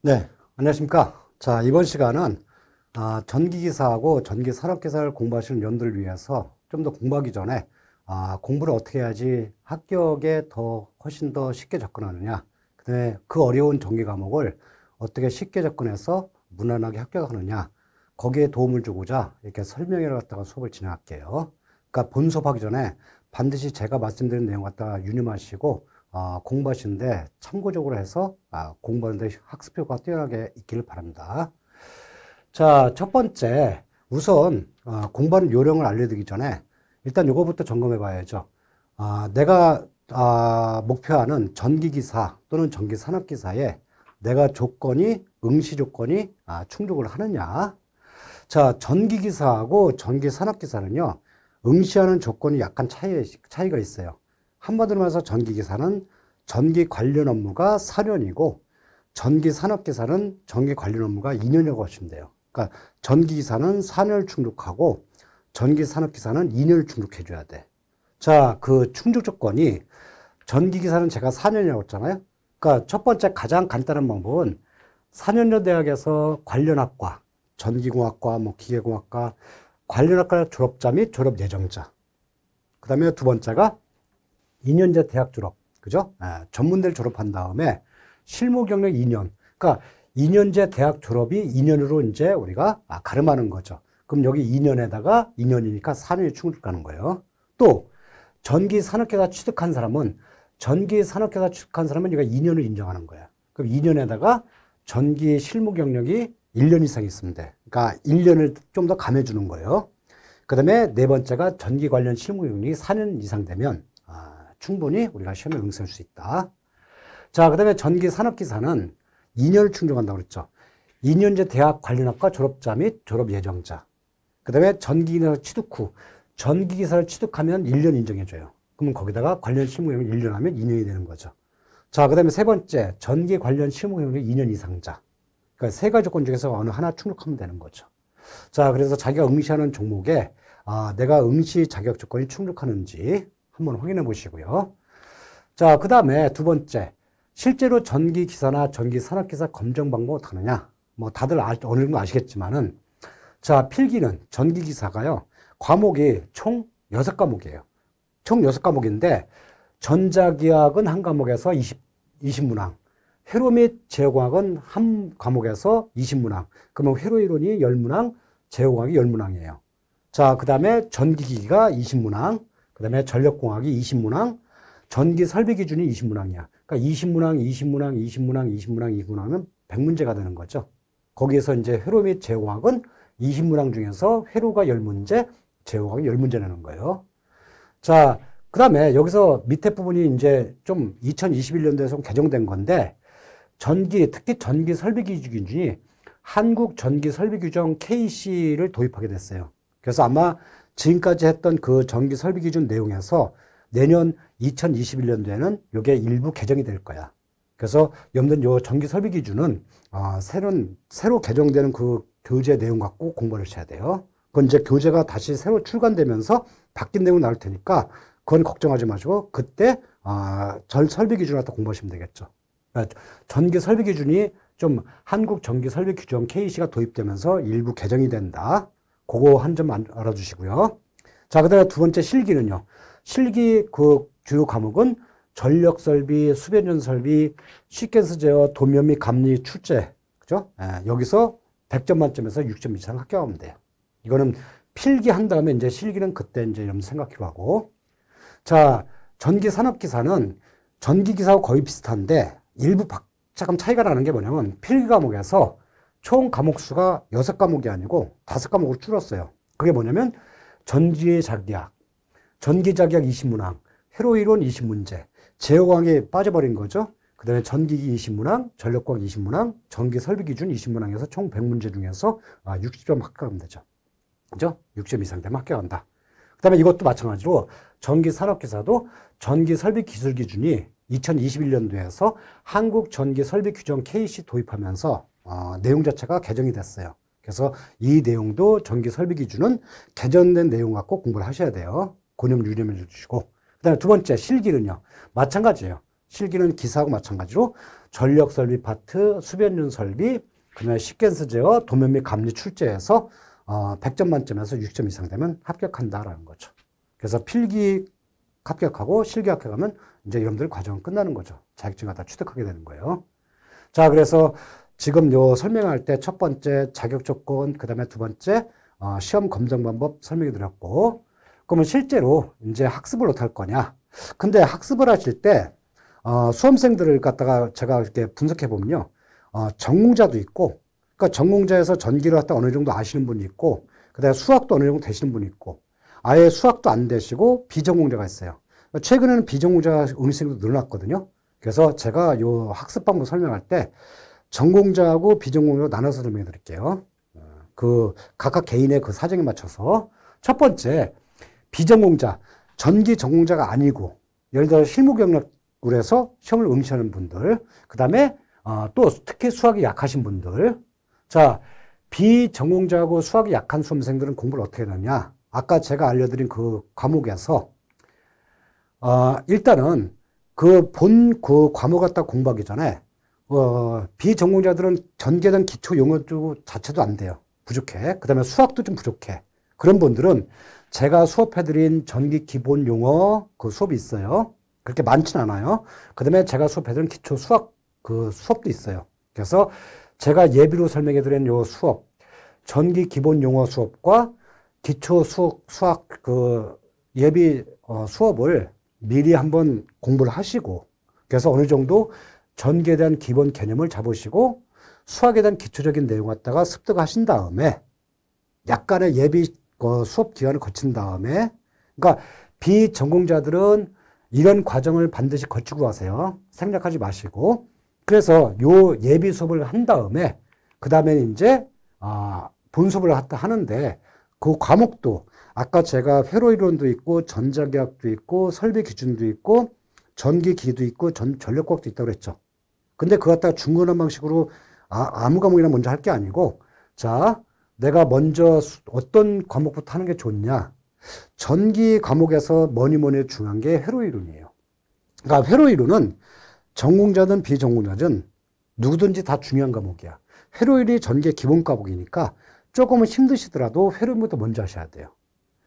네, 안녕하십니까. 자, 이번 시간은 아, 전기기사하고 전기산업기사를 공부하시는 연들을 위해서 좀 더 공부하기 전에 아, 공부를 어떻게 해야지 합격에 더 훨씬 더 쉽게 접근하느냐, 그 다음에 그 어려운 전기 과목을 어떻게 쉽게 접근해서 무난하게 합격하느냐, 거기에 도움을 주고자 이렇게 설명회를 갖다가 수업을 진행할게요. 그러니까 본 수업하기 전에 반드시 제가 말씀드린 내용 갖다가 유념하시고 어, 공밭인데 참고적으로 해서 아, 공부하는데 학습 효과가 뛰어나게 있기를 바랍니다. 자, 첫 번째 우선 어, 공부하는 요령을 알려드리기 전에 일단 요거부터 점검해 봐야죠. 아, 내가 아, 목표하는 전기기사 또는 전기산업기사에 내가 조건이 응시 조건이 아, 충족을 하느냐 자 전기기사하고 전기산업기사는요 응시하는 조건이 약간 차이, 차이가 있어요 한마디로 말해서 전기기사는 전기 관련 업무가 4년이고 전기 산업기사는 전기 관련 업무가 2년이라고 하시면 돼요. 그러니까 전기기사는 4년을 충족하고 전기 산업기사는 2년을 충족해줘야 돼. 자, 그 충족 조건이 전기기사는 제가 4년이라고 했잖아요. 그러니까 첫 번째 가장 간단한 방법은 4년여 대학에서 관련 학과, 전기공학과, 뭐 기계공학과, 관련 학과 졸업자 및 졸업 예정자. 그 다음에 두 번째가 2년제 대학 졸업, 그죠? 아, 전문대를 졸업한 다음에 실무 경력 2년. 그러니까 2년제 대학 졸업이 2년으로 이제 우리가 아, 가름하는 거죠. 그럼 여기 2년에다가 2년이니까 4년이 충족하는 거예요. 또 전기 산업계가 취득한 사람은 전기 산업계가 취득한 사람은 우가 2년을 인정하는 거야. 그럼 2년에다가 전기 실무 경력이 1년 이상 있으면 돼. 그러니까 1년을 좀 더 감해주는 거예요. 그 다음에 네 번째가 전기 관련 실무 경력이 4년 이상 되면 충분히 우리가 시험에 응시할 수 있다. 자, 그 다음에 전기 산업기사는 2년을 충족한다고 그랬죠. 2년제 대학 관련학과 졸업자 및 졸업 예정자. 그 다음에 전기기사 취득 후, 전기기사를 취득하면 1년 인정해줘요. 그러면 거기다가 관련 실무경력 1년 하면 2년이 되는 거죠. 자, 그 다음에 세 번째, 전기 관련 실무경력 2년 이상자. 그니까세 가지 조건 중에서 어느 하나 충족하면 되는 거죠. 자, 그래서 자기가 응시하는 종목에, 아, 내가 응시 자격 조건이 충족하는지, 한번 확인해 보시고요. 자, 그 다음에 두 번째. 실제로 전기기사나 전기산업기사 검정 방법 어떠느냐? 뭐 다들 아, 어느 정도 아시겠지만은 자, 필기는 전기기사가요. 과목이 총여 과목이에요총 여 과목인데 전자기학은 한 과목에서 20, 20문항, 회로 및 제어공학은 한 과목에서 20문항, 그러면 회로 이론이 10문항, 제어공학이 10문항이에요. 자, 그 다음에 전기기기가 20문항, 그 다음에 전력공학이 20문항, 전기 설비 기준이 20문항이야. 그러니까 20문항, 20문항, 20문항, 20문항, 20문항 하면 100문제가 되는 거죠. 거기에서 이제 회로 및 제공학은 20문항 중에서 회로가 10문제, 제공학이 10문제 내는 거예요. 자, 그 다음에 여기서 밑에 부분이 이제 좀 2021년도에 좀 개정된 건데, 전기, 특히 전기 설비 기준이 한국 전기 설비 규정 KC를 도입하게 됐어요. 그래서 아마 지금까지 했던 그 전기 설비 기준 내용에서 내년 2021년도에는 이게 일부 개정이 될 거야. 그래서 염든 요 전기 설비 기준은 어, 새로 새로 개정되는 그 교재 내용 갖고 공부를 해야 돼요. 그건 이제 교재가 다시 새로 출간되면서 바뀐 내용 나올 테니까 그건 걱정하지 마시고 그때 어, 전 설비 기준 갖다 공부하시면 되겠죠. 그 전기 설비 기준이 좀 한국 전기 설비 규정 KC가 도입되면서 일부 개정이 된다. 그거 한 점 알아주시고요. 자, 그 다음에 두 번째 실기는요. 실기 그 주요 과목은 전력 설비, 수변전 설비, 시퀀스 제어, 도면 및 감리, 출제. 그죠? 예, 여기서 100점 만점에서 6점 이상 합격하면 돼요. 이거는 필기 한 다음에 이제 실기는 그때 이제 좀 생각해로 하고. 자, 전기 산업 기사는 전기 기사와 거의 비슷한데 일부 박, 잠깐 차이가 나는 게 뭐냐면 필기 과목에서 총 과목 수가 여섯 과목이 아니고 다섯 과목으로 줄었어요. 그게 뭐냐면 전지의 자기학, 전기자기학 20문항, 회로이론 20문제, 제어광에 빠져버린 거죠. 그 다음에 전기기 20문항, 전력광 20문항, 전기설비기준 20문항에서 총 100문제 중에서 60점 아, 합격하면 되죠. 그죠? 60점 이상 되면 합격한다. 그 다음에 이것도 마찬가지로 전기산업기사도 전기설비기술기준이 2021년도에서 한국전기설비규정 KC 도입하면서 어, 내용 자체가 개정이 됐어요. 그래서 이 내용도 전기 설비 기준은 개정된 내용 갖고 공부를 하셔야 돼요. 고념 유념해 주시고. 그 다음에 두 번째, 실기는요. 마찬가지예요. 실기는 기사하고 마찬가지로 전력 설비 파트, 수변륜 설비, 그다음에 식겐스 제어, 도면 및 감리 출제에서 어, 100점 만점에서 6점 이상 되면 합격한다라는 거죠. 그래서 필기 합격하고 실기 합격하면 이제 여러분들 과정은 끝나는 거죠. 자격증을 다 취득하게 되는 거예요. 자, 그래서 지금 요 설명할 때 첫 번째 자격 조건, 그 다음에 두 번째 어, 시험 검정 방법 설명해 드렸고, 그러면 실제로 이제 학습을 어떻게 할 거냐. 근데 학습을 하실 때 어, 수험생들을 갖다가 제가 이렇게 분석해 보면요. 어, 전공자도 있고, 그러니까 전공자에서 전기를 갖다 어느 정도 아시는 분이 있고, 그 다음에 수학도 어느 정도 되시는 분이 있고, 아예 수학도 안 되시고 비전공자가 있어요. 최근에는 비전공자 응시생도 늘어났거든요. 그래서 제가 요 학습 방법 설명할 때 전공자하고 비전공자 나눠서 설명해 드릴게요. 어, 그 각각 개인의 그 사정에 맞춰서 첫 번째 비전공자 전기 전공자가 아니고 예를 들어 실무 경력으로 해서 시험을 응시하는 분들 그 다음에 어, 또 특히 수학이 약하신 분들 자 비전공자하고 수학이 약한 수험생들은 공부를 어떻게 되냐 아까 제가 알려드린 그 과목에서 어, 일단은 그 본그 그과목 갖다 공부하기 전에 어, 비전공자들은 전개된 기초 용어 자체도 안 돼요. 부족해. 그 다음에 수학도 좀 부족해. 그런 분들은 제가 수업해드린 전기 기본 용어 그 수업이 있어요. 그렇게 많진 않아요. 그 다음에 제가 수업해드린 기초 수학 그 수업도 있어요. 그래서 제가 예비로 설명해드린 요 수업, 전기 기본 용어 수업과 기초 수학, 수학 그 예비 어, 수업을 미리 한번 공부를 하시고 그래서 어느 정도 전개에 대한 기본 개념을 잡으시고 수학에 대한 기초적인 내용 갖다가 습득하신 다음에 약간의 예비 어, 수업 기간을 거친 다음에 그러니까 비전공자들은 이런 과정을 반드시 거치고 가세요. 생략하지 마시고 그래서 요 예비 수업을 한 다음에 그 다음에 이제 아, 본 수업을 하는데 그 과목도 아까 제가 회로 이론도 있고 전자계약도 있고 설비 기준도 있고 전기기도 있고 전, 전력과학도 있다고 그랬죠. 근데 그거 갖다가 중근한 방식으로 아, 아무 과목이나 먼저 할 게 아니고 자, 내가 먼저 어떤 과목부터 하는 게 좋냐. 전기 과목에서 뭐니 뭐니 중요한 게 회로이론이에요. 그러니까 회로이론은 전공자든 비전공자든 누구든지 다 중요한 과목이야. 회로이론이 전개 기본 과목이니까 조금은 힘드시더라도 회로이론부터 먼저 하셔야 돼요.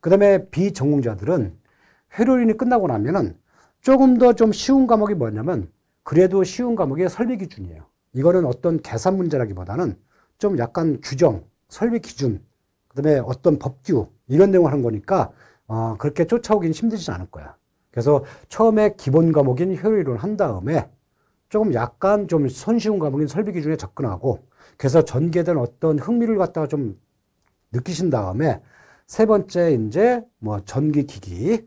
그 다음에 비전공자들은 회로이론이 끝나고 나면은 조금 더 좀 쉬운 과목이 뭐냐면 그래도 쉬운 과목의 설비 기준이에요. 이거는 어떤 계산 문제라기보다는 좀 약간 규정, 설비 기준, 그다음에 어떤 법규 이런 내용을 한 거니까 어, 그렇게 쫓아오긴 힘들지 않을 거야. 그래서 처음에 기본 과목인 효율을 한 다음에 조금 약간 좀 손쉬운 과목인 설비 기준에 접근하고 그래서 전개된 어떤 흥미를 갖다가 좀 느끼신 다음에 세 번째 이제 뭐 전기 기기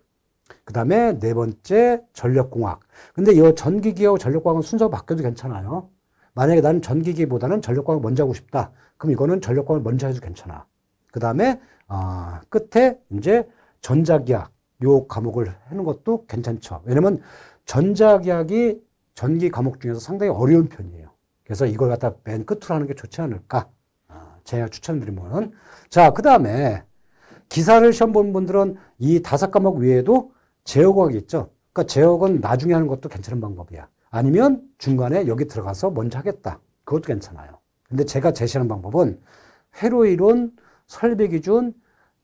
그 다음에 네 번째 전력공학. 근데 이 전기기하고 전력공학은 순서 가 바뀌어도 괜찮아요. 만약에 나는 전기기보다는 전력공학 먼저 하고 싶다. 그럼 이거는 전력공학 먼저 해도 괜찮아. 그 다음에 아, 끝에 이제 전자기학 요 과목을 하는 것도 괜찮죠. 왜냐면 전자기학이 전기 과목 중에서 상당히 어려운 편이에요. 그래서 이걸 갖다 맨 끝으로 하는 게 좋지 않을까. 아, 제가 추천드리면은. 자, 그 다음에 기사를 시험 본 분들은 이 다섯 과목 외에도 제어곡이 있죠. 그러니까 제어곡은 나중에 하는 것도 괜찮은 방법이야. 아니면 중간에 여기 들어가서 먼저 하겠다. 그것도 괜찮아요. 근데 제가 제시하는 방법은 회로 이론, 설비 기준,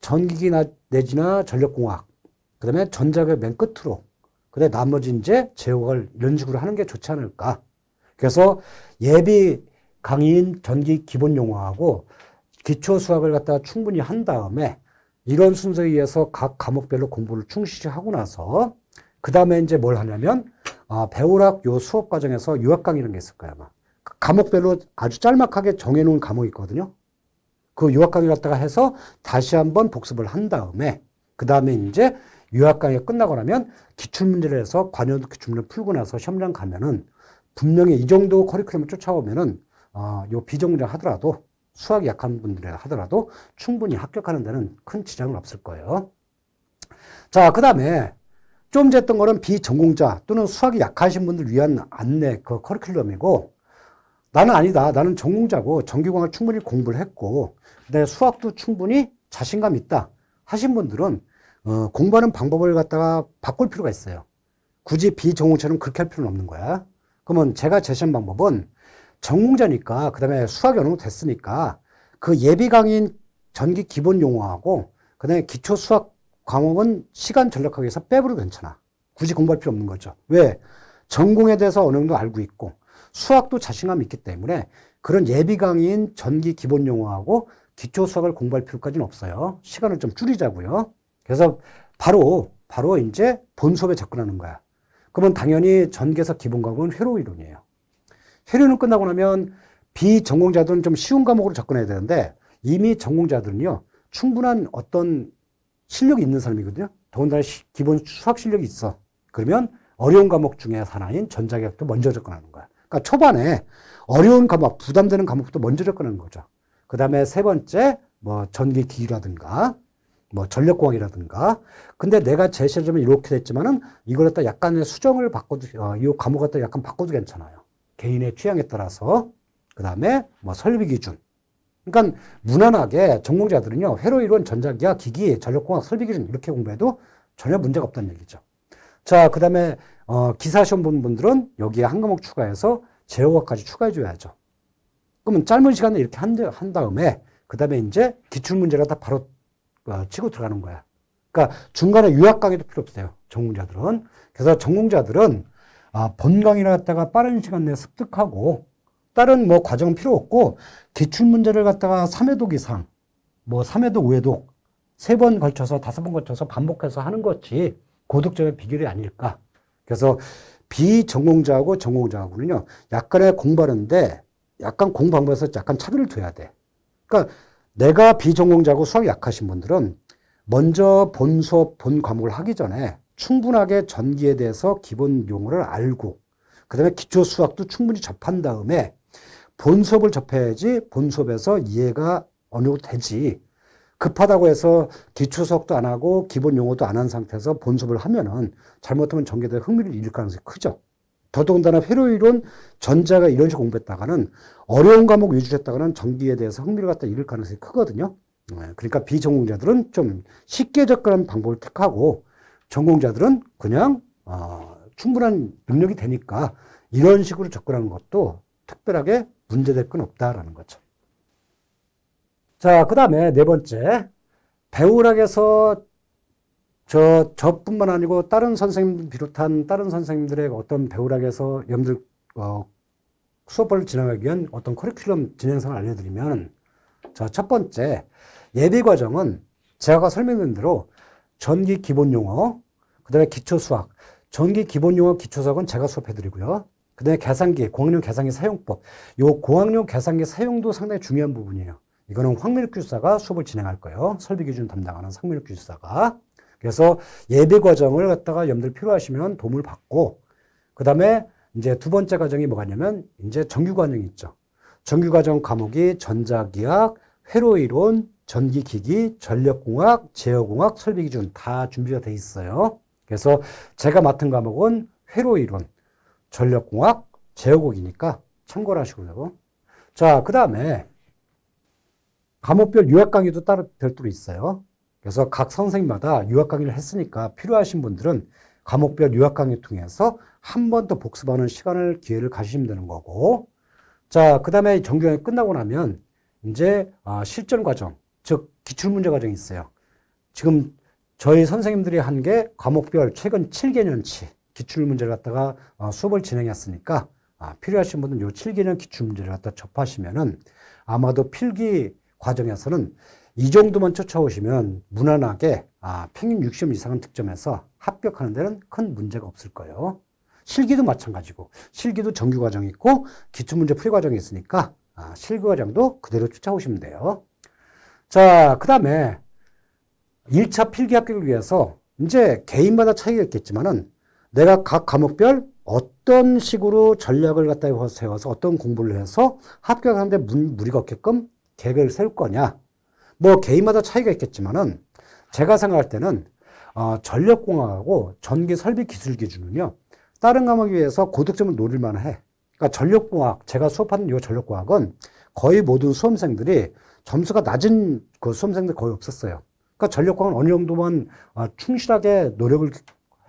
전기기나 내지나 전력공학, 그 다음에 전자의맨 끝으로, 그 다음에 나머지 이제 제어곡을 이런 식으로 하는 게 좋지 않을까. 그래서 예비 강의인 전기 기본 용어하고 기초 수학을 갖다가 충분히 한 다음에 이런 순서에 의해서 각 과목별로 공부를 충실히 하고 나서 그 다음에 이제 뭘 하냐면 아, 배우락 요 수업 과정에서 유학 강 이런 게 있을 거야 아마 그 과목별로 아주 짤막하게 정해놓은 과목이 있거든요. 그 유학 강의 갖다가 해서 다시 한번 복습을 한 다음에 그 다음에 이제 유학 강의 끝나고 나면 기출문제를 해서 관여도 기출문제 를 풀고 나서 시험장 가면은 분명히 이 정도 커리큘럼을 쫓아오면은 아, 요 비정문제 하더라도 수학이 약한 분들이라 하더라도 충분히 합격하는 데는 큰 지장은 없을 거예요. 자, 그 다음에 좀됐던 거는 비전공자 또는 수학이 약하신 분들 위한 안내 그 커리큘럼이고 나는 아니다. 나는 전공자고 전기공학 충분히 공부를 했고 내 수학도 충분히 자신감 있다 하신 분들은 어, 공부하는 방법을 갖다가 바꿀 필요가 있어요. 굳이 비전공처럼 그렇게 할 필요는 없는 거야. 그러면 제가 제시한 방법은 전공자니까 그다음에 수학연어 됐으니까 그 예비 강의인 전기 기본 용어하고 그다음에 기초 수학 과목은 시간 전략하기 위해서 빼버려도 괜찮아. 굳이 공부할 필요 없는 거죠. 왜? 전공에 대해서 어느 정도 알고 있고 수학도 자신감이 있기 때문에 그런 예비 강의인 전기 기본 용어하고 기초 수학을 공부할 필요까지는 없어요. 시간을 좀 줄이자고요. 그래서 바로 바로 이제 본 수업에 접근하는 거야. 그러면 당연히 전기에서 기본 과목은 회로 이론이에요. 세류는 끝나고 나면 비전공자들은 좀 쉬운 과목으로 접근해야 되는데 이미 전공자들은요 충분한 어떤 실력이 있는 사람이거든요. 더군다나 기본 수학 실력이 있어. 그러면 어려운 과목 중에 하나인 전자계약도 먼저 접근하는 거야. 그러니까 초반에 어려운 과목, 부담되는 과목부터 먼저 접근하는 거죠. 그 다음에 세 번째, 뭐 전기기기라든가, 뭐 전력공학이라든가. 근데 내가 제시하자면 이렇게 됐지만은 이걸 갖다 약간의 수정을 바꿔도, 어, 이 과목 갖다 약간 바꿔도 괜찮아요. 개인의 취향에 따라서 그 다음에 뭐 설비 기준. 그러니까 무난하게 전공자들은요 회로 이론, 전자기학, 기기, 전력공학, 설비 기준 이렇게 공부해도 전혀 문제가 없다는 얘기죠. 자, 그 다음에 어, 기사 시험 본 분들은 여기에 한 과목 추가해서 제어과까지 추가해줘야죠. 그러면 짧은 시간에 이렇게 한, 한 다음에 그 다음에 이제 기출문제가 다 바로 어, 치고 들어가는 거야. 그러니까 중간에 유학 강의도 필요 없어요. 전공자들은. 그래서 전공자들은 아, 본강의를 갖다가 빠른 시간 내에 습득하고 다른 뭐 과정 은 필요 없고 기출 문제를 갖다가 3회독 이상 뭐 3회독 5회독 3번 걸쳐서 5번 걸쳐서 반복해서 하는 것이 고득점의 비결이 아닐까. 그래서 비전공자하고 전공자하고는요. 약간의 공부하는데 약간 공부 방법에서 약간 차별을 둬야 돼. 그러니까 내가 비전공자고 수학이 약하신 분들은 먼저 본 수업, 본 과목을 하기 전에 충분하게 전기에 대해서 기본 용어를 알고 그다음에 기초 수학도 충분히 접한 다음에 본 수업을 접해야지 본 수업에서 이해가 어느 정도 되지. 급하다고 해서 기초 수학도 안 하고 기본 용어도 안 한 상태에서 본 수업을 하면은 잘못하면 전기에 대해 흥미를 잃을 가능성이 크죠. 더더군다나 회로이론 전자가 이런 식으로 공부했다가는 어려운 과목 위주로 했다가는 전기에 대해서 흥미를 갖다 잃을 가능성이 크거든요. 네, 그러니까 비전공자들은 좀 쉽게 접근하는 방법을 택하고 전공자들은 그냥 어, 충분한 능력이 되니까 이런 식으로 접근하는 것도 특별하게 문제될 건 없다라는 거죠. 자, 그 다음에 네 번째. 배우락에서 저, 저뿐만 아니고 다른 선생님 비롯한 다른 선생님들의 어떤 배우락에서 여들 어, 수업을 진행하기 위한 어떤 커리큘럼 진행상을 알려드리면, 자, 첫 번째. 예비 과정은 제가 설명드린 대로 전기 기본 용어, 그 다음에 기초 수학. 전기 기본 용어 기초 수학은 제가 수업해 드리고요. 그 다음에 계산기, 공학용 계산기 사용법. 요 공학용 계산기 사용도 상당히 중요한 부분이에요. 이거는 황민욱 술사가 수업을 진행할 거예요. 설비 기준 담당하는 황민욱 술사가 그래서 예비 과정을 갖다가 염러분들 필요하시면 도움을 받고, 그 다음에 이제 두 번째 과정이 뭐가냐면, 이제 정규 과정이 있죠. 정규 과정 과목이 전자기학, 회로이론, 전기기기, 전력공학, 제어공학, 설비기준 다 준비가 돼 있어요. 그래서 제가 맡은 과목은 회로이론, 전력공학, 제어공학이니까 참고를 하시고요. 자, 그 다음에 과목별 유학 강의도 따로 별도로 있어요. 그래서 각 선생님마다 유학 강의를 했으니까 필요하신 분들은 과목별 유학 강의 통해서 한 번 더 복습하는 시간을 기회를 가지시면 되는 거고 자, 그 다음에 정규형이 끝나고 나면 이제 아, 실전 과정, 즉 기출문제 과정이 있어요. 지금 저희 선생님들이 한 게 과목별 최근 7개년치 기출문제를 갖다가 어, 수업을 진행했으니까 아, 필요하신 분은 요 7개년 기출문제를 갖다 접하시면은 아마도 필기 과정에서는 이 정도만 쫓아오시면 무난하게 아, 평균 60점 이상은 득점해서 합격하는 데는 큰 문제가 없을 거예요. 실기도 마찬가지고 실기도 정규 과정이 있고 기출문제 풀이 과정이 있으니까 아, 실기 과정도 그대로 쫓아오시면 돼요. 자, 그 다음에 1차 필기 합격을 위해서 이제 개인마다 차이가 있겠지만은 내가 각 과목별 어떤 식으로 전략을 갖다 세워서 어떤 공부를 해서 합격하는데 무리가 없게끔 계획을 세울 거냐. 뭐 개인마다 차이가 있겠지만은 제가 생각할 때는 어, 전력공학하고 전기 설비 기술 기준은요. 다른 과목에 비해서 고득점을 노릴만 해. 그러니까 전력공학, 제가 수업하는 이 전력공학은 거의 모든 수험생들이 점수가 낮은 그 수험생들 거의 없었어요. 그러니까 전력공학 어느 정도만 아, 충실하게 노력을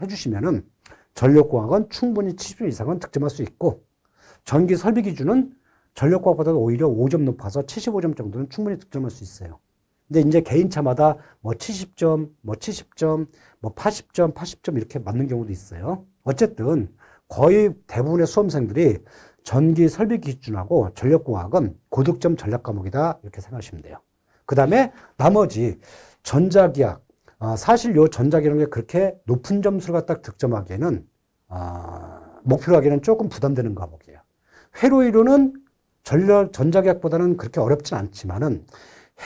해주시면은 전력공학은 충분히 70점 이상은 득점할 수 있고 전기 설비 기준은 전력과보다도 오히려 5점 높아서 75점 정도는 충분히 득점할 수 있어요. 근데 이제 개인차마다 뭐 70점, 뭐 70점, 뭐 80점, 80점 이렇게 맞는 경우도 있어요. 어쨌든 거의 대부분의 수험생들이 전기 설비 기준하고 전력공학은 고득점 전략 과목이다 이렇게 생각하시면 돼요. 그 다음에 나머지 전자기학 어, 사실 요 전자기학 이게 그렇게 높은 점수를 갖다 득점하기에는 어, 목표로 하기에는 조금 부담되는 과목이에요. 회로이론은 전력 전자기학보다는 그렇게 어렵진 않지만은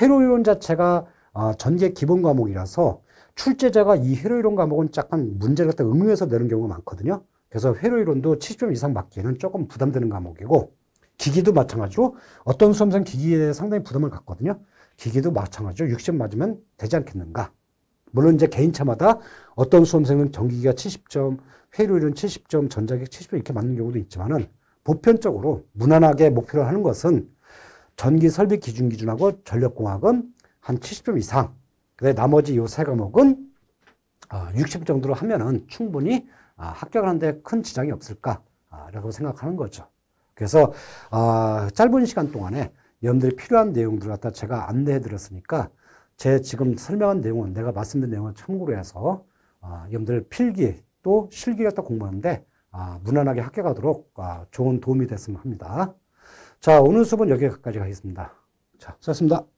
회로이론 자체가 어, 아, 전개 기본 과목이라서 출제자가 이 회로이론 과목은 약간 문제를 갖다 응용해서 내는 경우가 많거든요. 그래서 회로이론도 70점 이상 맞기에는 조금 부담되는 과목이고 기기도 마찬가지로 어떤 수험생 기기에 대해 상당히 부담을 갖거든요. 기기도 마찬가지로 60점 맞으면 되지 않겠는가. 물론 이제 개인차마다 어떤 수험생은 전기기가 70점, 회로이론 70점, 전자기기 70점 이렇게 맞는 경우도 있지만은 보편적으로 무난하게 목표를 하는 것은 전기 설비 기준 기준하고 전력공학은 한 70점 이상. 그다음에 나머지 요 세 과목은 60점 아, 정도로 하면은 충분히 아, 합격하는데 큰 지장이 없을까라고 아, 생각하는 거죠. 그래서 아, 짧은 시간 동안에 여러분들이 필요한 내용들 갖다 제가 안내해 드렸으니까 제 지금 설명한 내용은 내가 말씀드린 내용을 참고로 해서 아, 여러분들 필기 또 실기 갖다 공부하는데 무난하게 합격하도록 좋은 도움이 됐으면 합니다. 자 오늘 수업은 여기까지 가겠습니다. 자 수고하셨습니다.